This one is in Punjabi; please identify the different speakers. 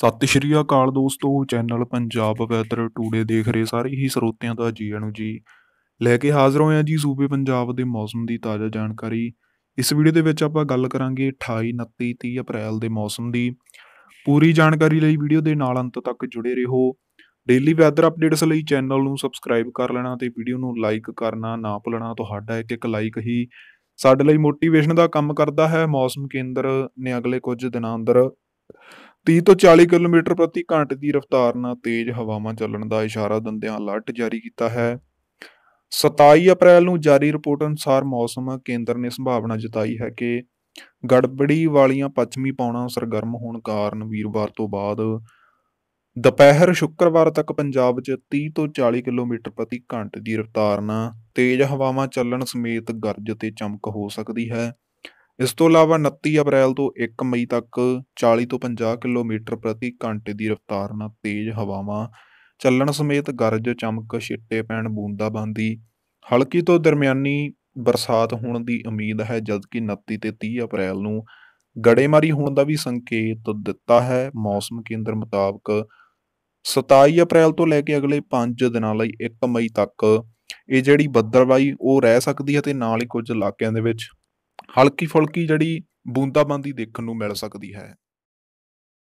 Speaker 1: ਸਤਿ ਸ਼੍ਰੀ ਅਕਾਲ ਦੋਸਤੋ ਚੈਨਲ ਪੰਜਾਬ ਵੈਦਰ ਟੂਡੇ ਦੇਖ ਰਹੇ ਸਾਰੇ ਹੀ ਸਰੋਤਿਆਂ ਦਾ ਜੀ ਨੂੰ ਜੀ ਲੈ ਕੇ ਹਾਜ਼ਰ ਹੋਏ ਆ ਜੀ ਸੂਬੇ ਪੰਜਾਬ ਦੇ ਮੌਸਮ ਦੀ ਤਾਜ਼ਾ ਜਾਣਕਾਰੀ ਇਸ ਵੀਡੀਓ ਦੇ ਵਿੱਚ ਆਪਾਂ ਗੱਲ ਕਰਾਂਗੇ 28 29 30 ਅਪ੍ਰੈਲ ਦੇ ਮੌਸਮ ਦੀ ਪੂਰੀ ਜਾਣਕਾਰੀ ਲਈ ਵੀਡੀਓ ਦੇ ਨਾਲ ਅੰਤ ਤੱਕ ਜੁੜੇ ਰਹੋ ਡੇਲੀ ਵੈਦਰ ਅਪਡੇਟਸ ਲਈ ਚੈਨਲ ਨੂੰ ਸਬਸਕ੍ਰਾਈਬ ਕਰ ਲੈਣਾ ਤੇ ਵੀਡੀਓ ਨੂੰ ਲਾਈਕ ਕਰਨਾ ਨਾ ਭੁੱਲਣਾ ਤੁਹਾਡਾ ਇੱਕ ਇੱਕ ਲਾਈਕ ਹੀ ਸਾਡੇ ਲਈ ਮੋਟੀਵੇਸ਼ਨ ਦਾ ਕੰਮ ਕਰਦਾ ਹੈ ਮੌਸਮ ਕੇਂਦਰ ਨੇ ਅਗਲੇ ਕੁਝ ਦਿਨਾਂ ਅੰਦਰ 30 ਤੋਂ 40 ਕਿਲੋਮੀਟਰ ਪ੍ਰਤੀ ਘੰਟੇ ਦੀ ਰਫ਼ਤਾਰ ਨਾਲ ਤੇਜ਼ ਹਵਾਵਾਂ ਚੱਲਣ ਦਾ ਇਸ਼ਾਰਾ ਦਿੰਦਿਆਂ ਅਲਰਟ ਜਾਰੀ ਕੀਤਾ ਹੈ 27 ਅਪ੍ਰੈਲ ਨੂੰ ਜਾਰੀ ਰਿਪੋਰਟ ਅਨੁਸਾਰ ਮੌਸਮ ਕੇਂਦਰ ਨੇ ਸੰਭਾਵਨਾ ਜਤਾਈ ਹੈ ਕਿ ਗੜਬੜੀ ਵਾਲੀਆਂ ਪੱਛਮੀ ਪੌਣਾ ਸਰਗਰਮ ਹੋਣ ਕਾਰਨ ਵੀਰਵਾਰ ਤੋਂ ਬਾਅਦ ਦੁਪਹਿਰ ਸ਼ੁੱਕਰਵਾਰ ਤੱਕ ਪੰਜਾਬ 'ਚ 30 ਤੋਂ 40 ਕਿਲੋਮੀਟਰ ਪ੍ਰਤੀ ਘੰਟੇ ਦੀ ਰਫ਼ਤਾਰ ਨਾਲ ਤੇਜ਼ ਹਵਾਵਾਂ ਚੱਲਣ ਸਮੇਤ ਗਰਜ ਤੇ ਚਮਕ ਹੋ ਸਕਦੀ ਹੈ ਇਸ ਤੋਂ ਇਲਾਵਾ 29 ਅਪ੍ਰੈਲ ਤੋਂ 1 ਮਈ ਤੱਕ 40 ਤੋਂ 50 ਕਿਲੋਮੀਟਰ ਪ੍ਰਤੀ ਘੰਟੇ ਦੀ ਰਫ਼ਤਾਰ ਨਾਲ ਤੇਜ਼ ਹਵਾਵਾਂ ਚੱਲਣ ਸਮੇਤ ਗਰਜ ਚਮਕ ਛਿੱਟੇ ਪੈਣ ਬੂੰਦਾਬਾਂਦੀ ਹਲਕੀ ਤੋਂ ਦਰਮਿਆਨੀ ਬਰਸਾਤ ਹੋਣ ਦੀ ਉਮੀਦ ਹੈ ਜਦਕਿ 29 ਤੇ 30 ਅਪ੍ਰੈਲ ਨੂੰ ਗੜੇਮਾਰੀ ਹੋਣ ਦਾ ਵੀ ਸੰਕੇਤ ਦਿੱਤਾ ਹੈ ਮੌਸਮ ਕੇਂਦਰ ਮੁਤਾਬਕ 27 ਅਪ੍ਰੈਲ ਤੋਂ ਲੈ ਕੇ ਅਗਲੇ 5 ਦਿਨਾਂ ਲਈ 1 ਮਈ ਤੱਕ ਇਹ ਜਿਹੜੀ ਬੱਦਲਬਾਈ ਉਹ ਰਹਿ ਸਕਦੀ ਹੈ ਤੇ ਨਾਲ ਹੀ ਕੁਝ ਇਲਾਕਿਆਂ ਦੇ ਵਿੱਚ ਹਲਕੀ ਫੁਲਕੀ ਜਿਹੜੀ ਬੂੰਦਾਬਾਂਦੀ ਦੇਖਣ ਨੂੰ ਮਿਲ ਸਕਦੀ ਹੈ